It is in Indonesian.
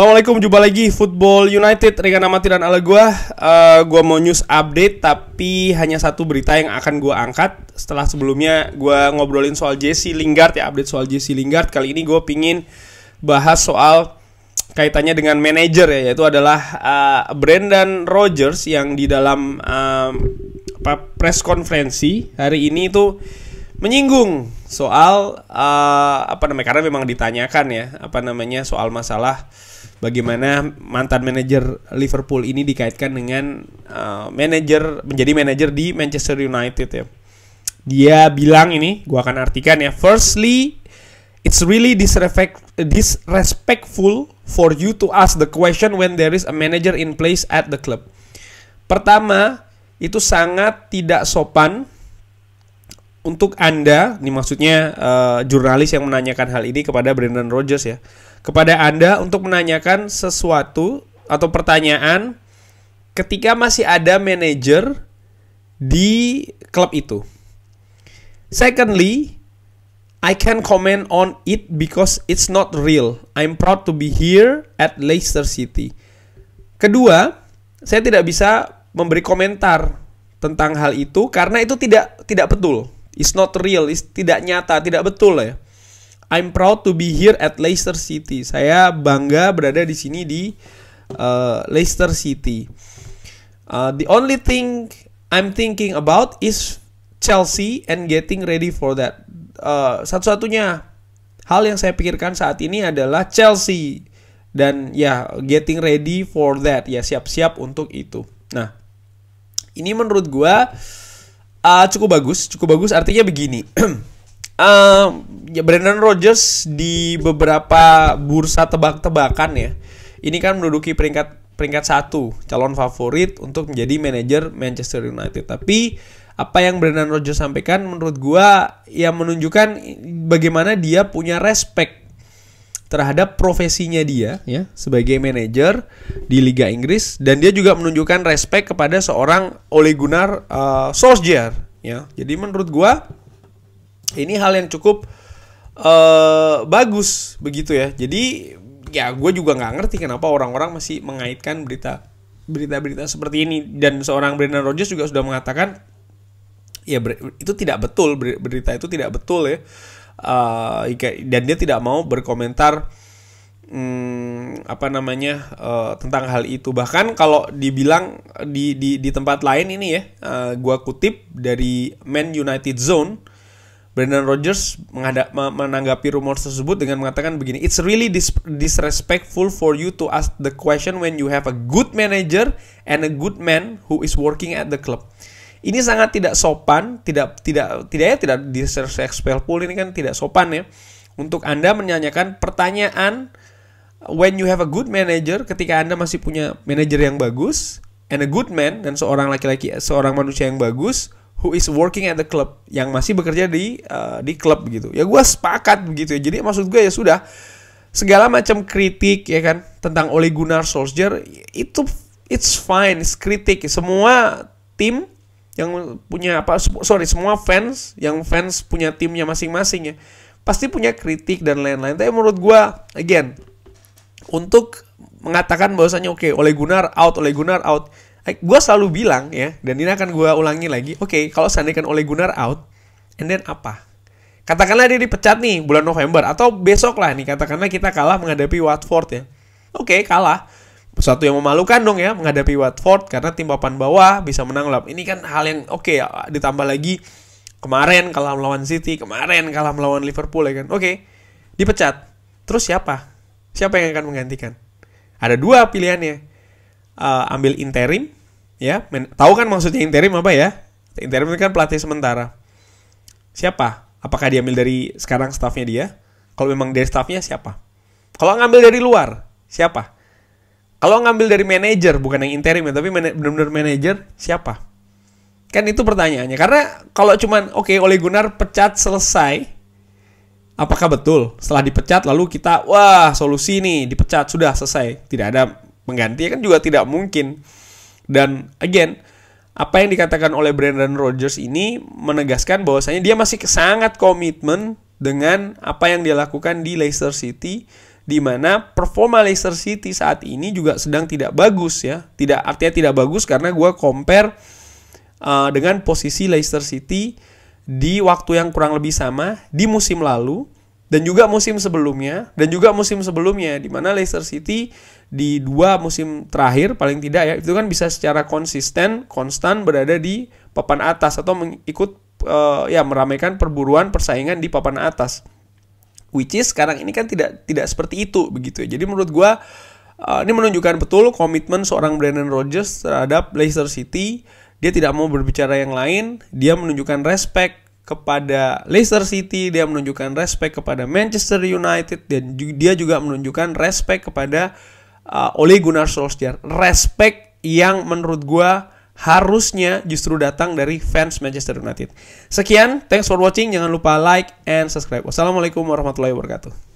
Assalamualaikum, jumpa lagi Football United Rekan Amati dan ala gua uh, Gua mau news update Tapi hanya satu berita yang akan gua angkat Setelah sebelumnya gua ngobrolin soal Jesse Lingard Ya update soal Jesse Lingard Kali ini gua pingin bahas soal Kaitannya dengan manajer ya Yaitu adalah uh, eh, Brandon Rogers Yang di dalam uh, press konferensi hari ini itu Menyinggung soal uh, apa namanya karena memang ditanyakan ya apa namanya soal masalah bagaimana mantan manajer Liverpool ini dikaitkan dengan uh, manajer menjadi manajer di Manchester United ya. Dia bilang ini, gua akan artikan ya. Firstly, it's really disrespectful for you to ask the question when there is a manager in place at the club. Pertama, itu sangat tidak sopan untuk Anda, ini maksudnya uh, jurnalis yang menanyakan hal ini kepada Brendan Rodgers ya kepada Anda untuk menanyakan sesuatu atau pertanyaan ketika masih ada manajer di klub itu. Secondly, I can comment on it because it's not real. I'm proud to be here at Leicester City. Kedua, saya tidak bisa memberi komentar tentang hal itu karena itu tidak tidak betul. It's not real, it's tidak nyata, tidak betul ya. I'm proud to be here at Leicester City. Saya bangga berada di sini di uh, Leicester City. Uh, the only thing I'm thinking about is Chelsea and getting ready for that. Uh, satu-satunya hal yang saya pikirkan saat ini adalah Chelsea dan ya getting ready for that ya siap-siap untuk itu. Nah, ini menurut gua uh, cukup bagus, cukup bagus artinya begini. uh, ya Brandon Rogers di beberapa bursa tebak-tebakan ya. Ini kan menduduki peringkat peringkat satu calon favorit untuk menjadi manajer Manchester United. Tapi apa yang Brandon Rogers sampaikan menurut gue ya menunjukkan bagaimana dia punya respect terhadap profesinya dia ya, ya sebagai manajer di Liga Inggris dan dia juga menunjukkan respect kepada seorang Ole Gunnar uh, Solskjaer ya. Jadi menurut gua ini hal yang cukup uh, bagus begitu ya. Jadi ya gue juga nggak ngerti kenapa orang-orang masih mengaitkan berita berita-berita seperti ini dan seorang Brendan Rodgers juga sudah mengatakan ya itu tidak betul berita itu tidak betul ya uh, dan dia tidak mau berkomentar hmm, apa namanya uh, tentang hal itu bahkan kalau dibilang di di di tempat lain ini ya uh, gue kutip dari Man United Zone Rogers Rogers menanggapi rumor tersebut dengan mengatakan begini, "It's really dis disrespectful for you to ask the question when you have a good manager and a good man who is working at the club." Ini sangat tidak sopan, tidak tidak tidak ya tidak disrespectful ini kan tidak sopan ya untuk Anda menanyakan pertanyaan uh, when you have a good manager ketika Anda masih punya manager yang bagus and a good man dan seorang laki-laki seorang manusia yang bagus who is working at the club yang masih bekerja di uh, di klub gitu ya gue sepakat begitu ya jadi maksud gue ya sudah segala macam kritik ya kan tentang Ole Gunnar Solskjaer itu it's fine it's kritik semua tim yang punya apa sorry semua fans yang fans punya timnya masing-masing ya pasti punya kritik dan lain-lain tapi menurut gue again untuk mengatakan bahwasanya oke okay, Ole Gunnar out Ole Gunnar out Eh, gue selalu bilang ya dan ini akan gue ulangi lagi oke okay, kalau seandainya kan oleh Gunnar out and then apa katakanlah dia dipecat nih bulan November atau besok lah nih katakanlah kita kalah menghadapi Watford ya oke okay, kalah satu yang memalukan dong ya menghadapi Watford karena tim papan bawah bisa menang lah. ini kan hal yang oke okay, ditambah lagi kemarin kalah melawan City kemarin kalah melawan Liverpool ya kan oke okay, dipecat terus siapa siapa yang akan menggantikan ada dua pilihannya uh, ambil interim ya men- tahu kan maksudnya interim apa ya interim itu kan pelatih sementara siapa apakah diambil dari sekarang staffnya dia kalau memang dari staffnya siapa kalau ngambil dari luar siapa kalau ngambil dari manajer bukan yang interim ya tapi man- benar-benar manajer siapa kan itu pertanyaannya karena kalau cuman oke okay, oleh Gunar pecat selesai apakah betul setelah dipecat lalu kita wah solusi nih dipecat sudah selesai tidak ada mengganti kan juga tidak mungkin. Dan again, apa yang dikatakan oleh Brandon Rogers ini menegaskan bahwasanya dia masih sangat komitmen dengan apa yang dia lakukan di Leicester City di mana performa Leicester City saat ini juga sedang tidak bagus ya. Tidak artinya tidak bagus karena gue compare uh, dengan posisi Leicester City di waktu yang kurang lebih sama di musim lalu dan juga musim sebelumnya dan juga musim sebelumnya di mana Leicester City di dua musim terakhir paling tidak ya itu kan bisa secara konsisten konstan berada di papan atas atau mengikut uh, ya meramaikan perburuan persaingan di papan atas which is sekarang ini kan tidak tidak seperti itu begitu ya jadi menurut gue uh, ini menunjukkan betul komitmen seorang Brandon Rodgers terhadap Leicester City dia tidak mau berbicara yang lain dia menunjukkan respect kepada Leicester City, dia menunjukkan respect kepada Manchester United dan dia juga menunjukkan respect kepada uh, Ole Gunnar Solskjaer. Respect yang menurut gua harusnya justru datang dari fans Manchester United. Sekian, thanks for watching. Jangan lupa like and subscribe. Wassalamualaikum warahmatullahi wabarakatuh.